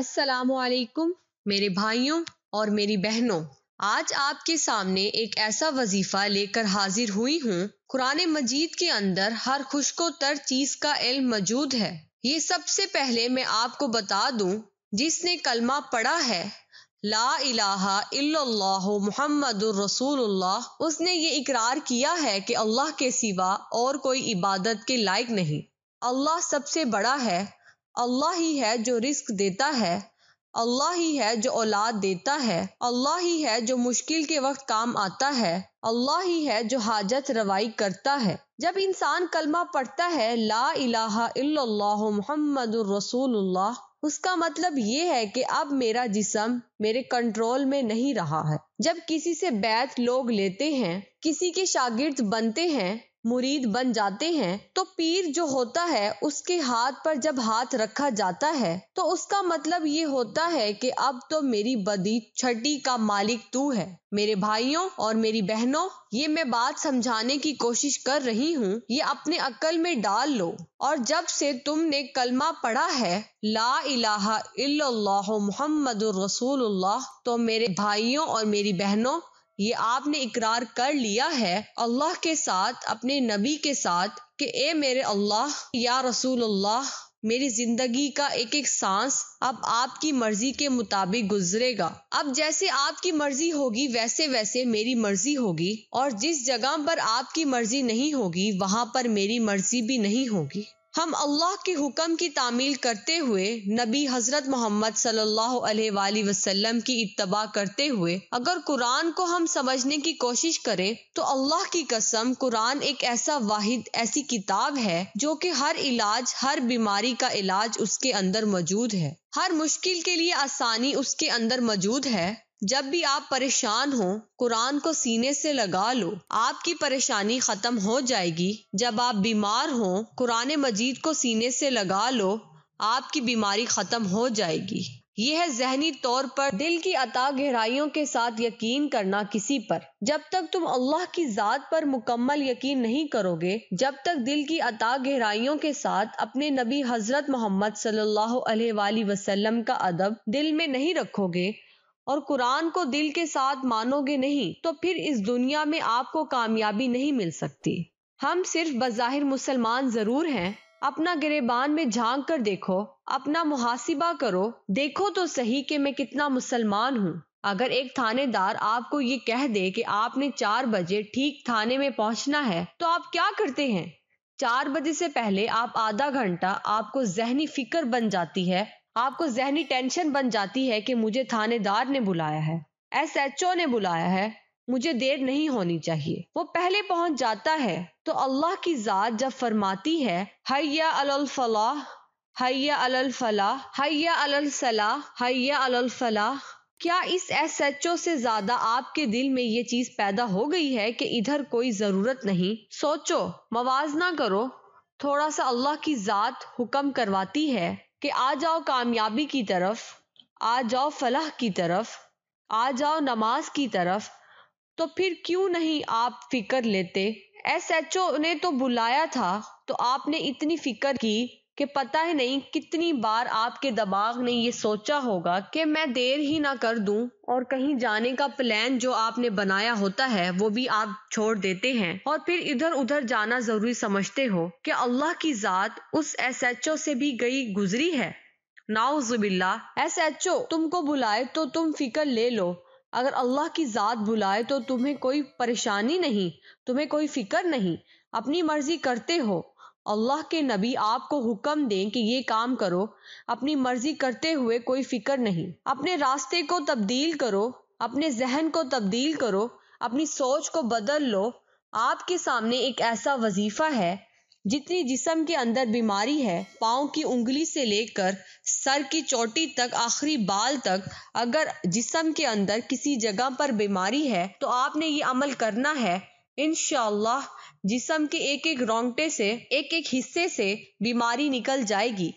असलकुम मेरे भाइयों और मेरी बहनों आज आपके सामने एक ऐसा वजीफा लेकर हाजिर हुई हूँ कुरान मजीद के अंदर हर खुशको तर चीज का इल्म मौजूद है ये सबसे पहले मैं आपको बता दूं जिसने कलमा पढ़ा है ला इलाहा इल्लल्लाह मुहम्मदुर रसूलुल्लाह उसने ये इकरार किया है कि अल्लाह के सिवा और कोई इबादत के लायक नहीं अल्लाह सबसे बड़ा है अल्लाह ही है जो रिस्क देता है अल्लाह ही है जो औलाद देता है अल्लाह ही है जो मुश्किल के वक्त काम आता है अल्लाह ही है जो हाजत रवाई करता है जब इंसान कलमा पढ़ता है ला इलाहा मोहम्मद रसूलुल्लाह उसका मतलब ये है कि अब मेरा जिसम मेरे कंट्रोल में नहीं रहा है जब किसी से बैत लोग लेते हैं किसी के शागिर्द बनते हैं मुरीद बन जाते हैं तो पीर जो होता है उसके हाथ पर जब हाथ रखा जाता है तो उसका मतलब ये होता है कि अब तो मेरी बदी छठी का मालिक तू है मेरे भाइयों और मेरी बहनों ये मैं बात समझाने की कोशिश कर रही हूँ ये अपने अक्ल में डाल लो और जब से तुमने कलमा पढ़ा है ला इलाहा इल्लल्लाहु मोहम्मद रसूलुल्लाह तो मेरे भाइयों और मेरी बहनों ये आपने इकरार कर लिया है अल्लाह के साथ अपने नबी के साथ कि ए मेरे अल्लाह या रसूल अल्लाह मेरी जिंदगी का एक एक सांस अब आपकी मर्जी के मुताबिक गुजरेगा अब जैसे आपकी मर्जी होगी वैसे वैसे मेरी मर्जी होगी और जिस जगह पर आपकी मर्जी नहीं होगी वहां पर मेरी मर्जी भी नहीं होगी हम अल्लाह के हुक्म की तामील करते हुए नबी हज़रत मोहम्मद सल्लल्लाहु अलैहि वसल्लम की इत्तबा करते हुए अगर कुरान को हम समझने की कोशिश करें तो अल्लाह की कसम कुरान एक ऐसा वाहिद ऐसी किताब है जो कि हर इलाज हर बीमारी का इलाज उसके अंदर मौजूद है हर मुश्किल के लिए आसानी उसके अंदर मौजूद है जब भी आप परेशान हो कुरान को सीने से लगा लो आपकी परेशानी खत्म हो जाएगी जब आप बीमार हो कुरान मजीद को सीने से लगा लो आपकी बीमारी खत्म हो जाएगी यह है जहनी तौर पर दिल की अता गहराइयों के साथ यकीन करना किसी पर जब तक तुम अल्लाह की ज़ात पर मुकम्मल यकीन नहीं करोगे जब तक दिल की अता गहराइयों के साथ अपने नबी हज़रत मोहम्मद सल्लल्लाहु अलैहि वसल्लम का अदब दिल में नहीं रखोगे और कुरान को दिल के साथ मानोगे नहीं तो फिर इस दुनिया में आपको कामयाबी नहीं मिल सकती हम सिर्फ बज़ाहिर मुसलमान ज़रूर हैं अपना गिरेबान में झांक कर देखो अपना मुहासिबा करो देखो तो सही कि मैं कितना मुसलमान हूँ अगर एक थानेदार आपको ये कह दे कि आपने चार बजे ठीक थाने में पहुंचना है तो आप क्या करते हैं चार बजे से पहले आप आधा घंटा आपको जहनी फिक्र बन जाती है आपको जहनी टेंशन बन जाती है कि मुझे थानेदार ने बुलाया है एसएचओ ने बुलाया है मुझे देर नहीं होनी चाहिए वो पहले पहुंच जाता है तो अल्लाह की जात जब फरमाती है हया अल फलाह हया अल फलाह हया अल सलाह हया अल फलाह क्या इस एस एच ओ से ज्यादा आपके दिल में ये चीज पैदा हो गई है कि इधर कोई जरूरत नहीं सोचो मवाजना करो थोड़ा सा अल्लाह की जात हुक्म करवाती है कि आ जाओ कामयाबी की तरफ आ जाओ फलाह की तरफ आ जाओ नमाज की तरफ तो फिर क्यों नहीं आप फिक्र लेते एस एच ओ ने तो बुलाया था तो आपने इतनी फिक्र की कि पता ही नहीं कितनी बार आपके दिमाग ने ये सोचा होगा कि मैं देर ही ना कर दूं और कहीं जाने का प्लान जो आपने बनाया होता है वो भी आप छोड़ देते हैं और फिर इधर उधर जाना जरूरी समझते हो कि अल्लाह की जात उस एस एच ओ से भी गई गुजरी है नाउजुबिल्ला ओ तुमको बुलाए तो तुम फिक्र ले लो अगर अल्लाह की ज़ात बुलाए तो तुम्हें कोई परेशानी नहीं तुम्हें कोई फिक्र नहीं अपनी मर्जी करते हो अल्लाह के नबी आपको हुक्म दें कि ये काम करो अपनी मर्जी करते हुए कोई फिक्र नहीं अपने रास्ते को तब्दील करो अपने जहन को तब्दील करो अपनी सोच को बदल लो आपके सामने एक ऐसा वजीफा है जितनी जिसम के अंदर बीमारी है पाओ की उंगली से लेकर सर की चोटी तक आखिरी बाल तक अगर जिसम के अंदर किसी जगह पर बीमारी है तो आपने ये अमल करना है इन जिसम के एक एक रोंगटे से एक एक हिस्से से बीमारी निकल जाएगी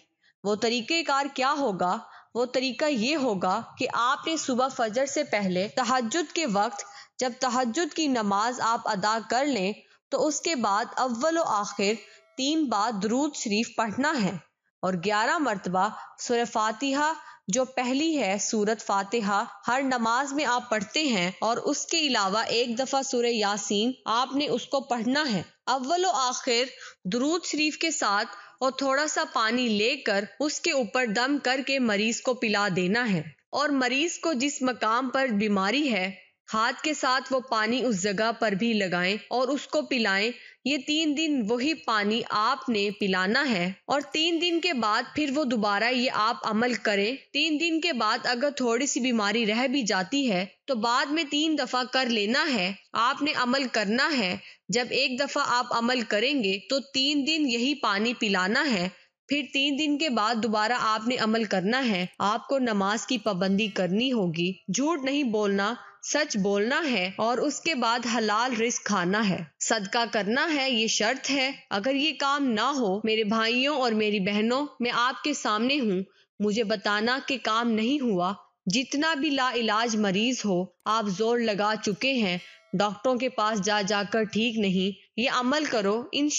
वो तरीक़ेकार क्या होगा वो तरीका ये होगा कि आपने सुबह फजर से पहले तहजद के वक्त जब तहजद की नमाज आप अदा कर लें तो उसके बाद अव्वल आखिर तीन बार दरूद शरीफ पढ़ना है और ग्यारह मरतबा सुर फातिहा जो पहली है सूरत फातिहा हर नमाज में आप पढ़ते हैं और उसके अलावा एक दफ़ा सूर्य यासीन आपने उसको पढ़ना है अव्वल आखिर दरूद शरीफ के साथ और थोड़ा सा पानी लेकर उसके ऊपर दम करके मरीज को पिला देना है और मरीज को जिस मकाम पर बीमारी है हाथ के साथ वो पानी उस जगह पर भी लगाएं और उसको पिलाएं ये तीन दिन वही पानी आपने पिलाना है और तीन दिन के बाद फिर वो दोबारा ये आप अमल करें तीन दिन के बाद अगर थोड़ी सी बीमारी रह भी जाती है तो बाद में तीन दफा कर लेना है आपने अमल करना है जब एक दफा आप अमल करेंगे तो तीन दिन यही पानी पिलाना है फिर तीन दिन के बाद दोबारा आपने अमल करना है आपको नमाज की पाबंदी करनी होगी झूठ नहीं बोलना सच बोलना है और उसके बाद हलाल रिस्क खाना है सदका करना है ये शर्त है अगर ये काम ना हो मेरे भाइयों और मेरी बहनों मैं आपके सामने हूँ मुझे बताना कि काम नहीं हुआ जितना भी ला इलाज मरीज हो आप जोर लगा चुके हैं डॉक्टरों के पास जा जाकर ठीक नहीं ये अमल करो इन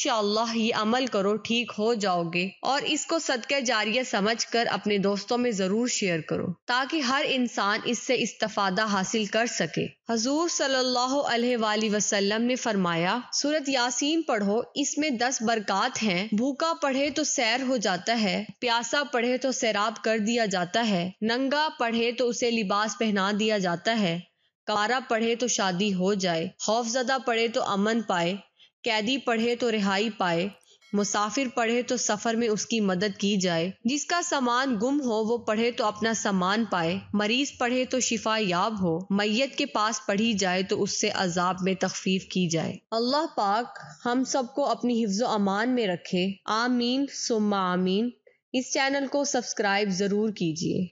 ये अमल करो ठीक हो जाओगे और इसको सदका जारिया समझ कर अपने दोस्तों में जरूर शेयर करो ताकि हर इंसान इससे इस्तफादा हासिल कर सके हजूर सल्लल्लाहु अलैहि वसल्लम ने फरमाया सूरत यासीन पढ़ो इसमें दस बरकत हैं भूखा पढ़े तो सैर हो जाता है प्यासा पढ़े तो सैराब कर दिया जाता है नंगा पढ़े तो उसे लिबास पहना दिया जाता है कारा पढ़े तो शादी हो जाए खौफजदा पढ़े तो अमन पाए कैदी पढ़े तो रिहाई पाए मुसाफिर पढ़े तो सफर में उसकी मदद की जाए जिसका सामान गुम हो वो पढ़े तो अपना सामान पाए मरीज पढ़े तो शिफा याब हो मैयत के पास पढ़ी जाए तो उससे अजाब में तखफीफ की जाए अल्लाह पाक हम सबको अपनी हिफ्ज अमान में रखे आमीन सुम्मा आमीन इस चैनल को सब्सक्राइब ज़रूर कीजिए